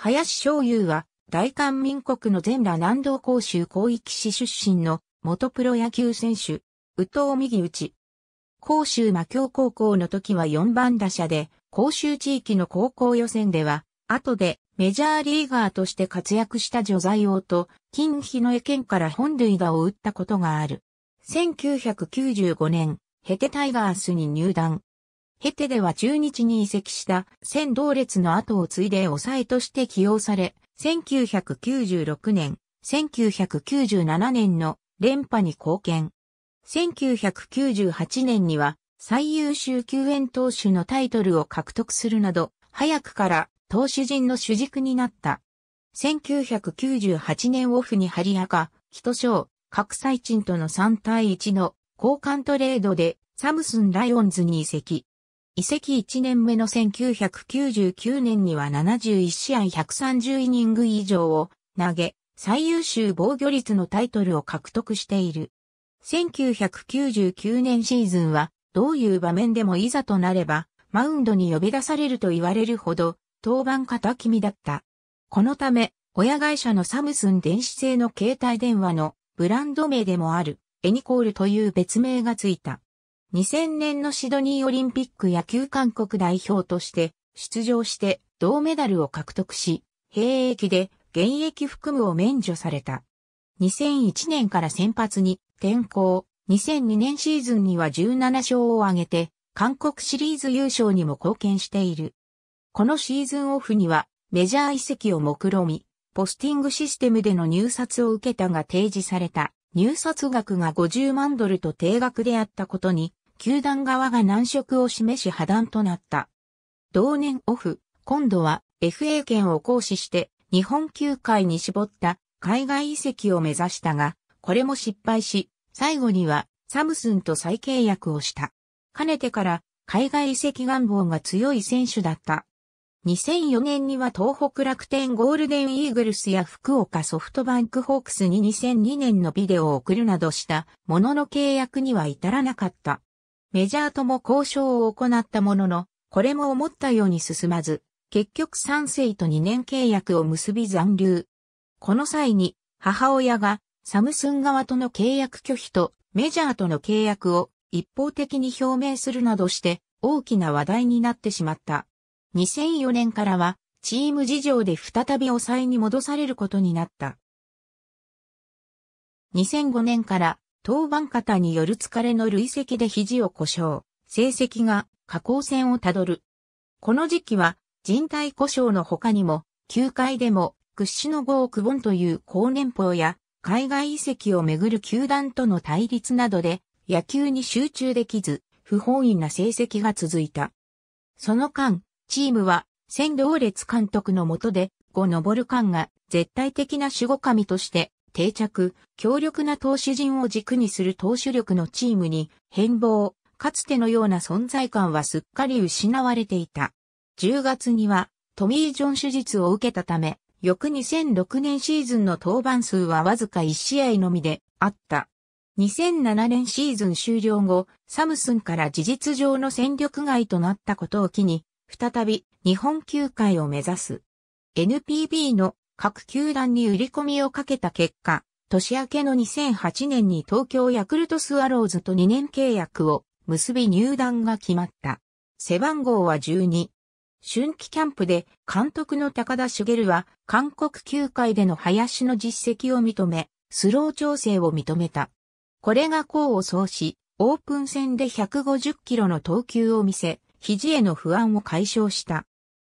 林章雄は、大韓民国の全羅南道公州広域市出身の元プロ野球選手、宇藤右内。ち。広州魔教高校の時は4番打者で、広州地域の高校予選では、後でメジャーリーガーとして活躍した女材王と、金日の絵県から本塁打を打ったことがある。1995年、ヘテタイガースに入団。ヘテでは中日に移籍した千同列の後を継いで抑えとして起用され、1996年、1997年の連覇に貢献。1998年には最優秀救援投手のタイトルを獲得するなど、早くから投手陣の主軸になった。1998年オフに張り赤、人賞、各祭鎮との3対1の交換トレードでサムスンライオンズに移籍。移籍1年目の1999年には71試合130イニング以上を投げ、最優秀防御率のタイトルを獲得している。1999年シーズンは、どういう場面でもいざとなれば、マウンドに呼び出されると言われるほど、登板型気味だった。このため、親会社のサムスン電子製の携帯電話のブランド名でもある、エニコールという別名がついた。2000年のシドニーオリンピック野球韓国代表として出場して銅メダルを獲得し、兵役で現役含むを免除された。2001年から先発に転向、2002年シーズンには17勝を挙げて、韓国シリーズ優勝にも貢献している。このシーズンオフにはメジャー遺跡を目論み、ポスティングシステムでの入札を受けたが提示された入札額が50万ドルと定額であったことに球団側が難色を示し破談となった。同年オフ、今度は FA 権を行使して日本球界に絞った海外移籍を目指したが、これも失敗し、最後にはサムスンと再契約をした。かねてから海外移籍願望が強い選手だった。2004年には東北楽天ゴールデンイーグルスや福岡ソフトバンクホークスに2002年のビデオを送るなどしたものの契約には至らなかった。メジャーとも交渉を行ったものの、これも思ったように進まず、結局3世と2年契約を結び残留。この際に、母親がサムスン側との契約拒否とメジャーとの契約を一方的に表明するなどして大きな話題になってしまった。2004年からはチーム事情で再び抑えに戻されることになった。2005年から当番方による疲れの累積で肘を故障、成績が下降線をたどる。この時期は、人体故障の他にも、球界でも屈指の5億ウォンという高年俸や、海外移籍をめぐる球団との対立などで、野球に集中できず、不本意な成績が続いた。その間、チームは、先道列監督の下で、五登る間が絶対的な守護神として定着、強力な投手陣を軸にする投手力のチームに変貌、かつてのような存在感はすっかり失われていた。10月にはトミー・ジョン手術を受けたため、翌2006年シーズンの登板数はわずか1試合のみであった。2007年シーズン終了後、サムスンから事実上の戦力外となったことを機に、再び日本球界を目指す。NPB の各球団に売り込みをかけた結果、年明けの2008年に東京ヤクルトスワローズと2年契約を結び入団が決まった。背番号は12。春季キャンプで監督の高田茂は韓国球界での林の実績を認め、スロー調整を認めた。これが功を奏し、オープン戦で150キロの投球を見せ、肘への不安を解消した。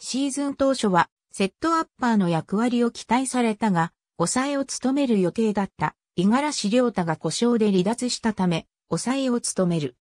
シーズン当初はセットアッパーの役割を期待されたが、抑えを務める予定だった五十嵐亮太が故障で離脱したため、抑えを務める。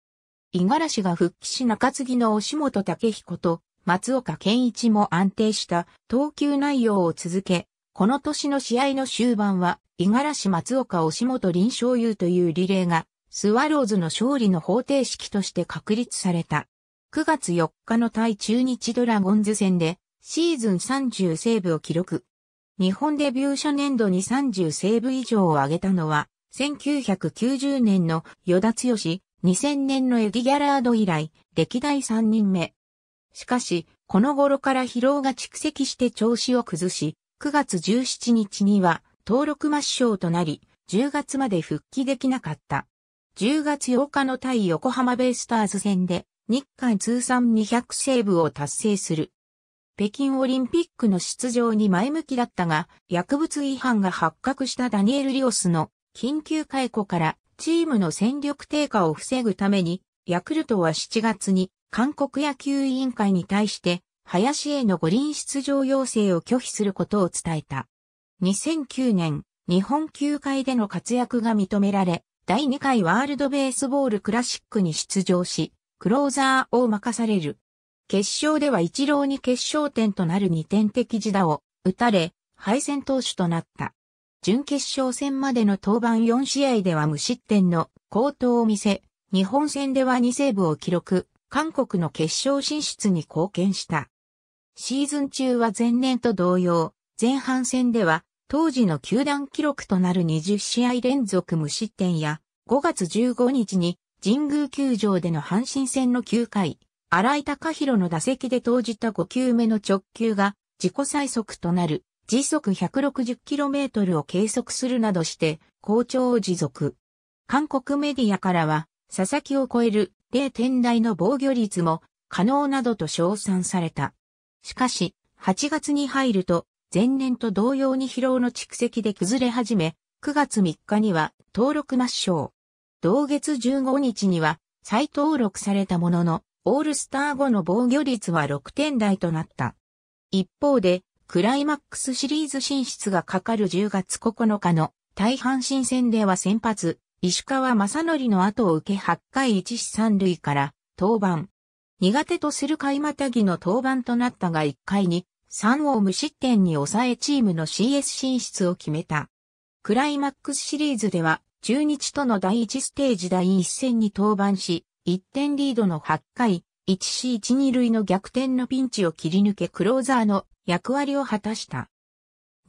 五十嵐が復帰し中継ぎの押本武彦と松岡健一も安定した投球内容を続け、この年の試合の終盤は、五十嵐松岡押本臨床優というリレーが、スワローズの勝利の方程式として確立された。9月4日の対中日ドラゴンズ戦で、シーズン30セーブを記録。日本デビュー初年度に30セーブ以上を挙げたのは、1990年の与田剛、2000年のエディ・ギャラード以来、歴代3人目。しかし、この頃から疲労が蓄積して調子を崩し、9月17日には登録抹消となり、10月まで復帰できなかった。10月8日の対横浜ベイスターズ戦で、日韓通算200セーブを達成する。北京オリンピックの出場に前向きだったが、薬物違反が発覚したダニエル・リオスの緊急解雇からチームの戦力低下を防ぐために、ヤクルトは7月に韓国野球委員会に対して林への五輪出場要請を拒否することを伝えた。2009年、日本球界での活躍が認められ、第2回ワールドベースボールクラシックに出場し、クローザーを任される決勝では一郎に決勝点となる2点的自打を打たれ、敗戦投手となった。準決勝戦までの登板4試合では無失点の高騰を見せ、日本戦では2セーブを記録、韓国の決勝進出に貢献した。シーズン中は前年と同様、前半戦では当時の球団記録となる20試合連続無失点や、5月15日に神宮球場での阪神戦の9回、荒井隆弘の打席で投じた5球目の直球が自己最速となる時速 160km を計測するなどして好調を持続。韓国メディアからは佐々木を超える0点台の防御率も可能などと称賛された。しかし、8月に入ると前年と同様に疲労の蓄積で崩れ始め、9月3日には登録抹消。同月15日には再登録されたものの、オールスター後の防御率は6点台となった。一方で、クライマックスシリーズ進出がかかる10月9日の大阪神戦では先発、石川正則の後を受け8回1死3塁から登板。苦手とする買いまたぎの登板となったが1回に3を無失点に抑えチームの CS 進出を決めた。クライマックスシリーズでは中日との第1ステージ第1戦に登板し、1点リードの8回、1C12 塁の逆転のピンチを切り抜けクローザーの役割を果たした。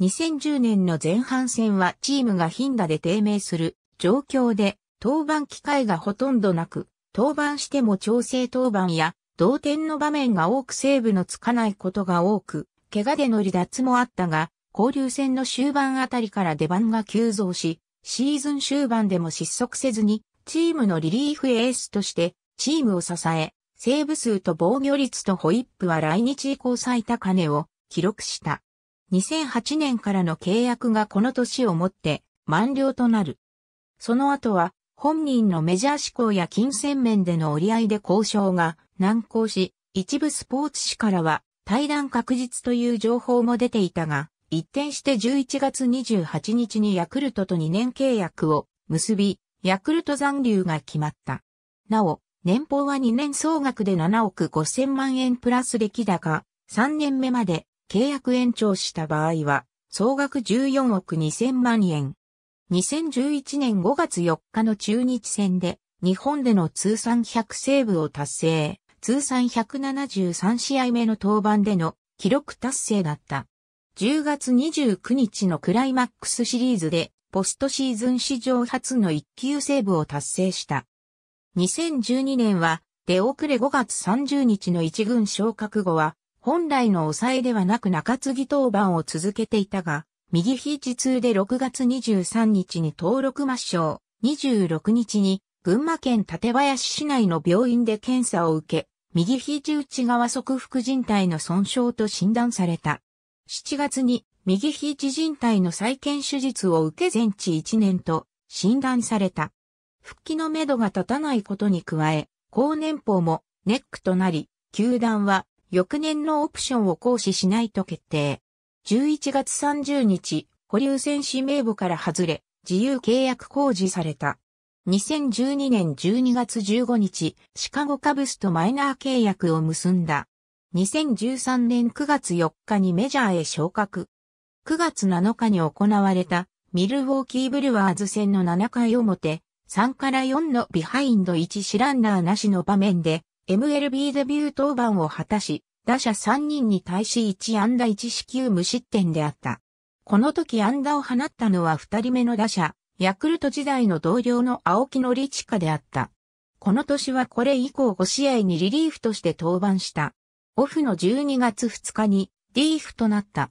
2010年の前半戦はチームが頻打で低迷する状況で登板機会がほとんどなく、登板しても調整登板や同点の場面が多くセーブのつかないことが多く、怪我での離脱もあったが、交流戦の終盤あたりから出番が急増し、シーズン終盤でも失速せずにチームのリリーフエースとしてチームを支え、セーブ数と防御率とホイップは来日以降最高金を記録した。2008年からの契約がこの年をもって満了となる。その後は本人のメジャー志向や金銭面での折り合いで交渉が難航し、一部スポーツ紙からは対談確実という情報も出ていたが、一転して11月28日にヤクルトと2年契約を結び、ヤクルト残留が決まった。なお、年俸は2年総額で7億5千万円プラス歴高、3年目まで契約延長した場合は、総額14億2千万円。2011年5月4日の中日戦で、日本での通算100セーブを達成、通算173試合目の登板での記録達成だった。10月29日のクライマックスシリーズでポストシーズン史上初の一級セーブを達成した。2012年は、出遅れ5月30日の一軍昇格後は、本来の抑えではなく中継ぎ登板を続けていたが、右肘痛で6月23日に登録抹消、26日に群馬県館林市内の病院で検査を受け、右肘内側側副靭帯の損傷と診断された。7月に右肘靭帯の再建手術を受け全治1年と診断された。復帰のめどが立たないことに加え、高年俸もネックとなり、球団は翌年のオプションを行使しないと決定。11月30日、保留戦手名簿から外れ、自由契約公示された。2012年12月15日、シカゴカブスとマイナー契約を結んだ。2013年9月4日にメジャーへ昇格。9月7日に行われたミルウォーキーブルワーズ戦の7回表、3から4のビハインド1シランナーなしの場面で MLB デビュー登板を果たし、打者3人に対し1安打1四球無失点であった。この時安打を放ったのは2人目の打者、ヤクルト時代の同僚の青木のリチカであった。この年はこれ以降5試合にリリーフとして登板した。オフの12月2日にリーフとなった。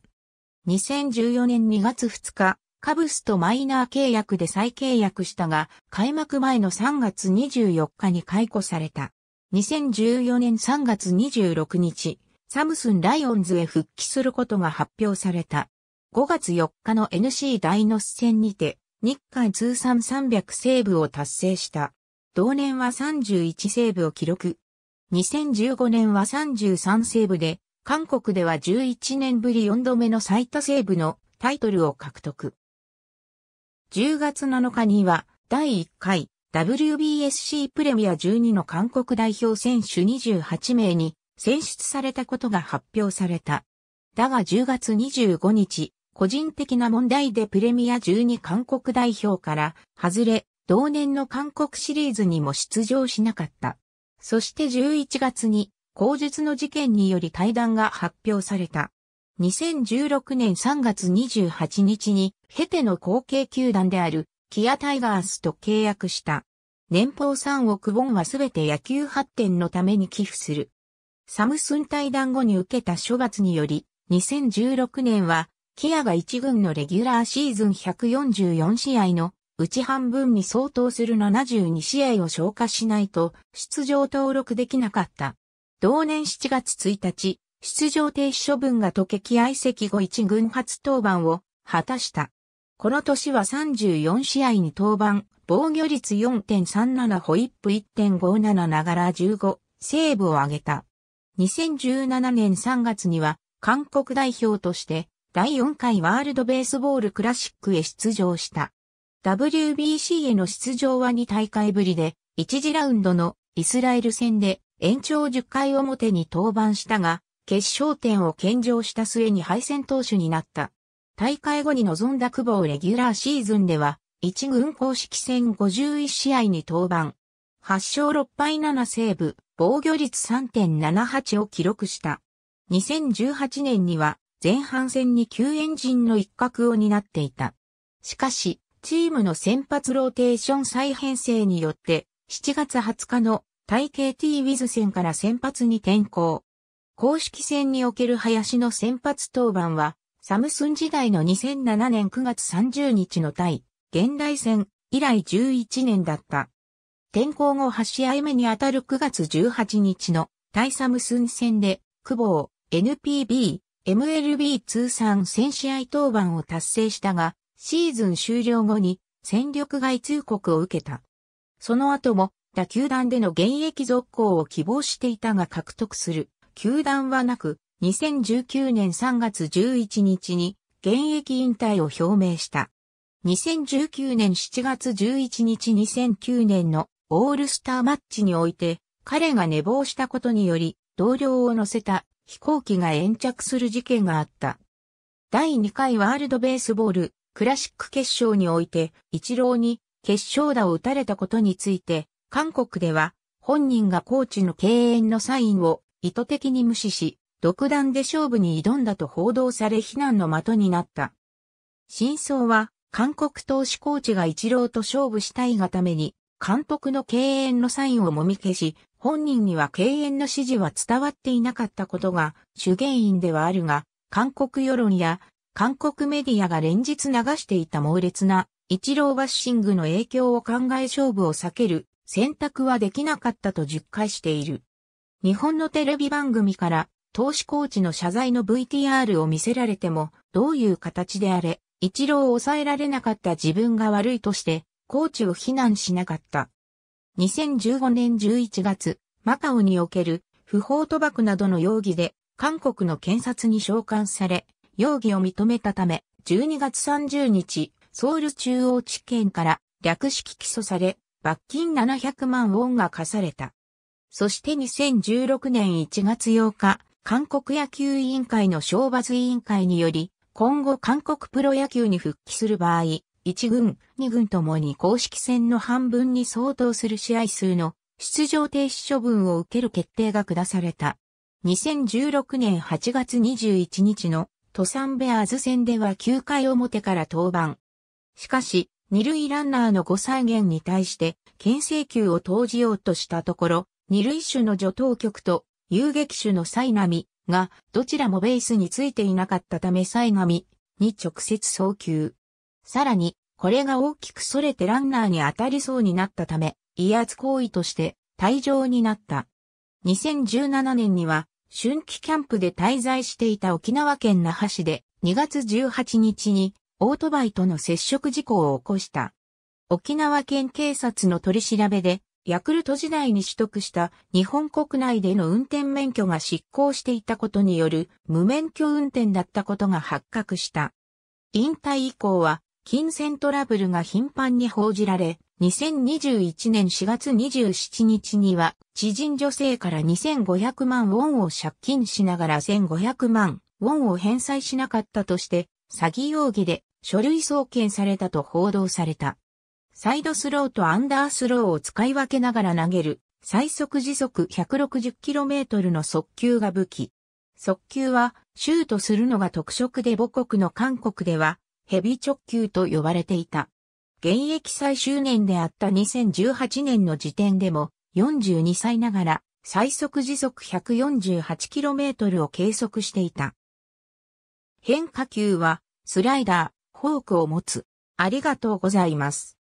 2014年2月2日、カブスとマイナー契約で再契約したが、開幕前の3月24日に解雇された。2014年3月26日、サムスンライオンズへ復帰することが発表された。5月4日の NC 大の戦にて、日韓通算300セーブを達成した。同年は31セーブを記録。2015年は33セーブで、韓国では11年ぶり4度目の最多セーブのタイトルを獲得。10月7日には第1回 WBSC プレミア12の韓国代表選手28名に選出されたことが発表された。だが10月25日、個人的な問題でプレミア12韓国代表から外れ、同年の韓国シリーズにも出場しなかった。そして11月に口述の事件により対談が発表された。2016年3月28日に、ヘテの後継球団である、キアタイガースと契約した。年俸3億本はすべて野球発展のために寄付する。サムスン対談後に受けた処罰により、2016年は、キアが1軍のレギュラーシーズン144試合のうち半分に相当する72試合を消化しないと出場登録できなかった。同年7月1日、出場停止処分が解け帰愛席後一軍初登板を果たした。この年は34試合に登板、防御率4.37ホイップ1.57ながら15セーブを挙げた。2017年3月には韓国代表として第4回ワールドベースボールクラシックへ出場した。WBC への出場は2大会ぶりで1次ラウンドのイスラエル戦で延長10回表に登板したが、決勝点を献上した末に敗戦投手になった。大会後に臨んだ久保レギュラーシーズンでは、一軍公式戦51試合に登板。8勝6敗7セーブ、防御率3.78を記録した。2018年には前半戦に救援陣の一角を担っていた。しかし、チームの先発ローテーション再編成によって、7月20日のイ KT ウィズ戦から先発に転向。公式戦における林の先発登板は、サムスン時代の2007年9月30日の対、現代戦以来11年だった。転校後8試合目にあたる9月18日の対サムスン戦で、久保 NPB、MLB 通算1000試合登板を達成したが、シーズン終了後に戦力外通告を受けた。その後もた球団での現役続行を希望していたが獲得する球団はなく、2019年3月11日に現役引退を表明した。2019年7月11日2009年のオールスターマッチにおいて、彼が寝坊したことにより、同僚を乗せた飛行機が延着する事件があった。第2回ワールドベースボールクラシック決勝において、イチローに決勝打を打たれたことについて、韓国では、本人がコーチの敬遠のサインを意図的に無視し、独断で勝負に挑んだと報道され非難の的になった。真相は、韓国投資コーチが一郎と勝負したいがために、監督の敬遠のサインをもみ消し、本人には敬遠の指示は伝わっていなかったことが主原因ではあるが、韓国世論や韓国メディアが連日流していた猛烈な一郎バッシングの影響を考え勝負を避ける選択はできなかったと10回している。日本のテレビ番組から投資コーチの謝罪の VTR を見せられても、どういう形であれ、一郎を抑えられなかった自分が悪いとして、コーチを非難しなかった。2015年11月、マカオにおける不法賭博などの容疑で、韓国の検察に召喚され、容疑を認めたため、12月30日、ソウル中央地検から略式起訴され、罰金700万ウォンが課された。そして2016年1月8日、韓国野球委員会の懲罰委員会により、今後韓国プロ野球に復帰する場合、1軍、2軍ともに公式戦の半分に相当する試合数の出場停止処分を受ける決定が下された。2016年8月21日のトサンベアーズ戦では9回表から登板。しかし、二塁ランナーの誤再現に対して、牽制球を投じようとしたところ、二塁手の助投局と遊撃手の才波が、どちらもベースについていなかったため才波に直接送球。さらに、これが大きく逸れてランナーに当たりそうになったため、威圧行為として退場になった。2017年には、春季キャンプで滞在していた沖縄県那覇市で2月18日にオートバイとの接触事故を起こした。沖縄県警察の取り調べで、ヤクルト時代に取得した日本国内での運転免許が失効していたことによる無免許運転だったことが発覚した。引退以降は金銭トラブルが頻繁に報じられ、2021年4月27日には知人女性から2500万ウォンを借金しながら1500万ウォンを返済しなかったとして詐欺容疑で書類送検されたと報道された。サイドスローとアンダースローを使い分けながら投げる最速時速 160km の速球が武器。速球はシュートするのが特色で母国の韓国ではヘビ直球と呼ばれていた。現役最終年であった2018年の時点でも42歳ながら最速時速 148km を計測していた。変化球はスライダー、フォークを持つ。ありがとうございます。